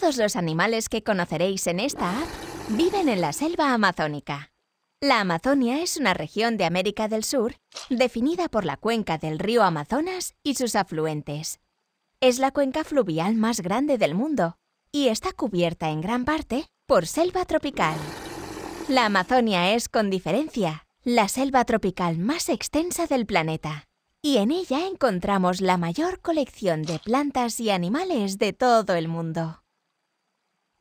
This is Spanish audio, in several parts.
Todos los animales que conoceréis en esta app viven en la selva amazónica. La Amazonia es una región de América del Sur definida por la cuenca del río Amazonas y sus afluentes. Es la cuenca fluvial más grande del mundo y está cubierta en gran parte por selva tropical. La Amazonia es, con diferencia, la selva tropical más extensa del planeta y en ella encontramos la mayor colección de plantas y animales de todo el mundo.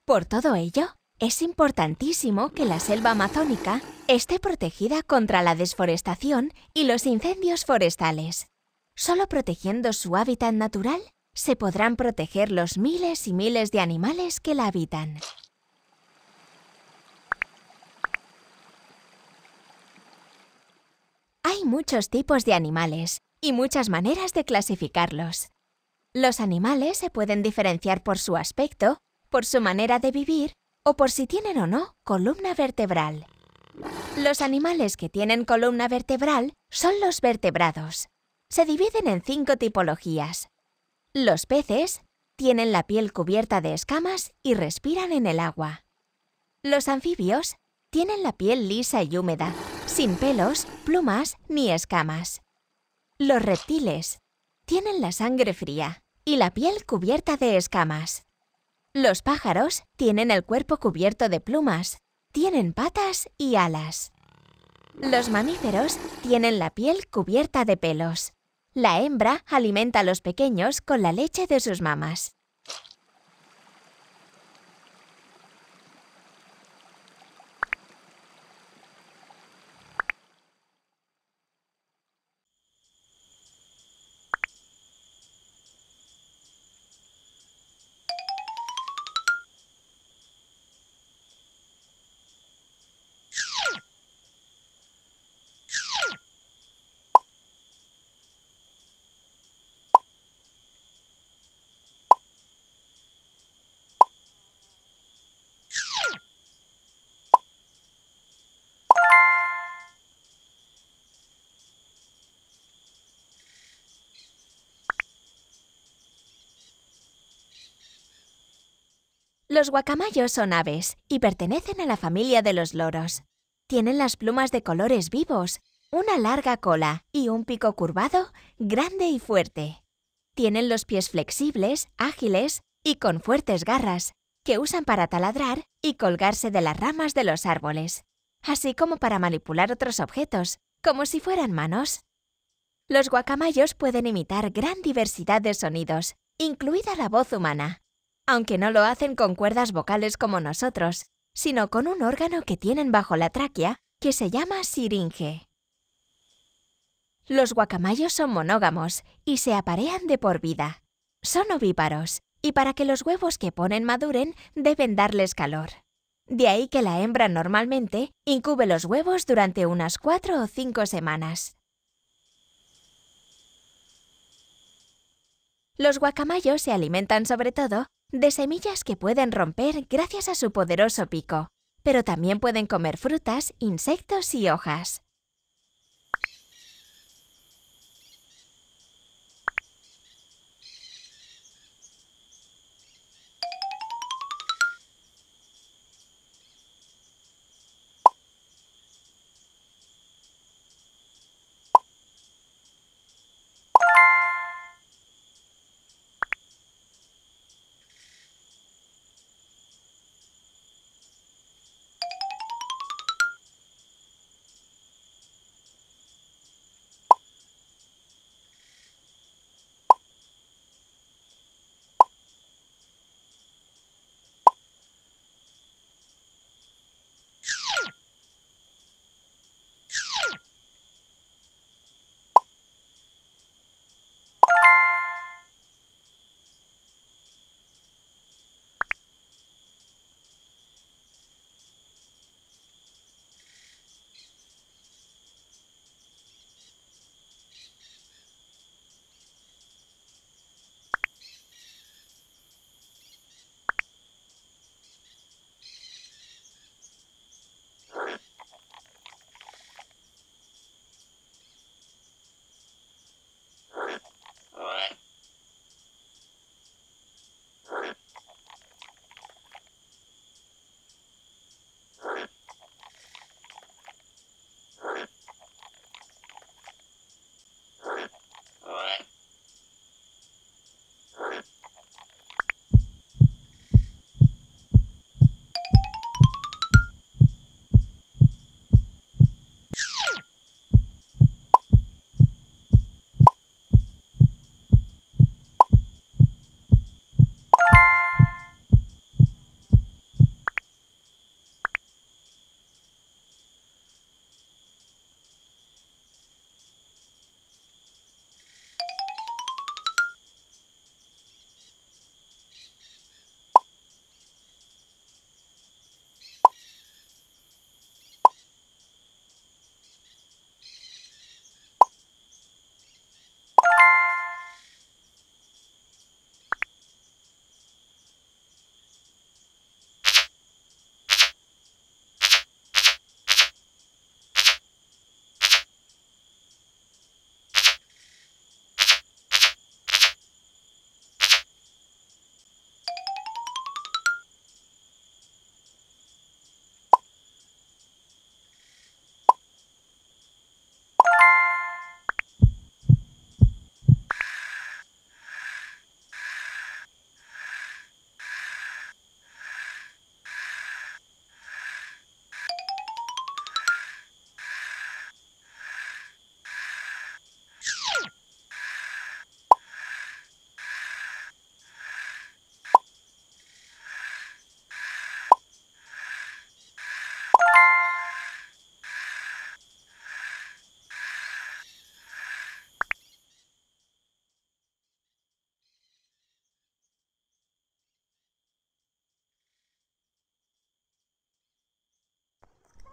Por todo ello, es importantísimo que la selva amazónica esté protegida contra la desforestación y los incendios forestales. Solo protegiendo su hábitat natural se podrán proteger los miles y miles de animales que la habitan. Hay muchos tipos de animales y muchas maneras de clasificarlos. Los animales se pueden diferenciar por su aspecto por su manera de vivir o por si tienen o no columna vertebral. Los animales que tienen columna vertebral son los vertebrados. Se dividen en cinco tipologías. Los peces tienen la piel cubierta de escamas y respiran en el agua. Los anfibios tienen la piel lisa y húmeda, sin pelos, plumas ni escamas. Los reptiles tienen la sangre fría y la piel cubierta de escamas. Los pájaros tienen el cuerpo cubierto de plumas, tienen patas y alas. Los mamíferos tienen la piel cubierta de pelos. La hembra alimenta a los pequeños con la leche de sus mamas. Los guacamayos son aves y pertenecen a la familia de los loros. Tienen las plumas de colores vivos, una larga cola y un pico curvado, grande y fuerte. Tienen los pies flexibles, ágiles y con fuertes garras, que usan para taladrar y colgarse de las ramas de los árboles, así como para manipular otros objetos, como si fueran manos. Los guacamayos pueden imitar gran diversidad de sonidos, incluida la voz humana, aunque no lo hacen con cuerdas vocales como nosotros, sino con un órgano que tienen bajo la tráquea que se llama siringe. Los guacamayos son monógamos y se aparean de por vida. Son ovíparos y para que los huevos que ponen maduren deben darles calor. De ahí que la hembra normalmente incube los huevos durante unas cuatro o cinco semanas. Los guacamayos se alimentan sobre todo de semillas que pueden romper gracias a su poderoso pico, pero también pueden comer frutas, insectos y hojas.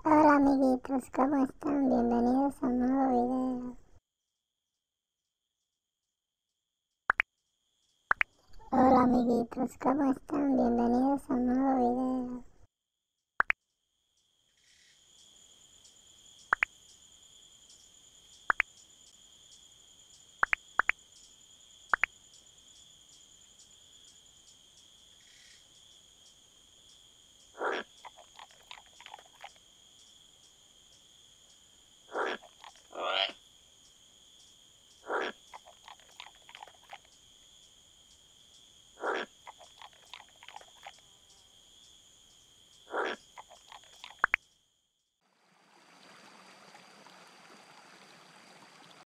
Hola amiguitos, ¿cómo están? Bienvenidos a un nuevo video. Hola amiguitos, ¿cómo están? Bienvenidos a un nuevo video.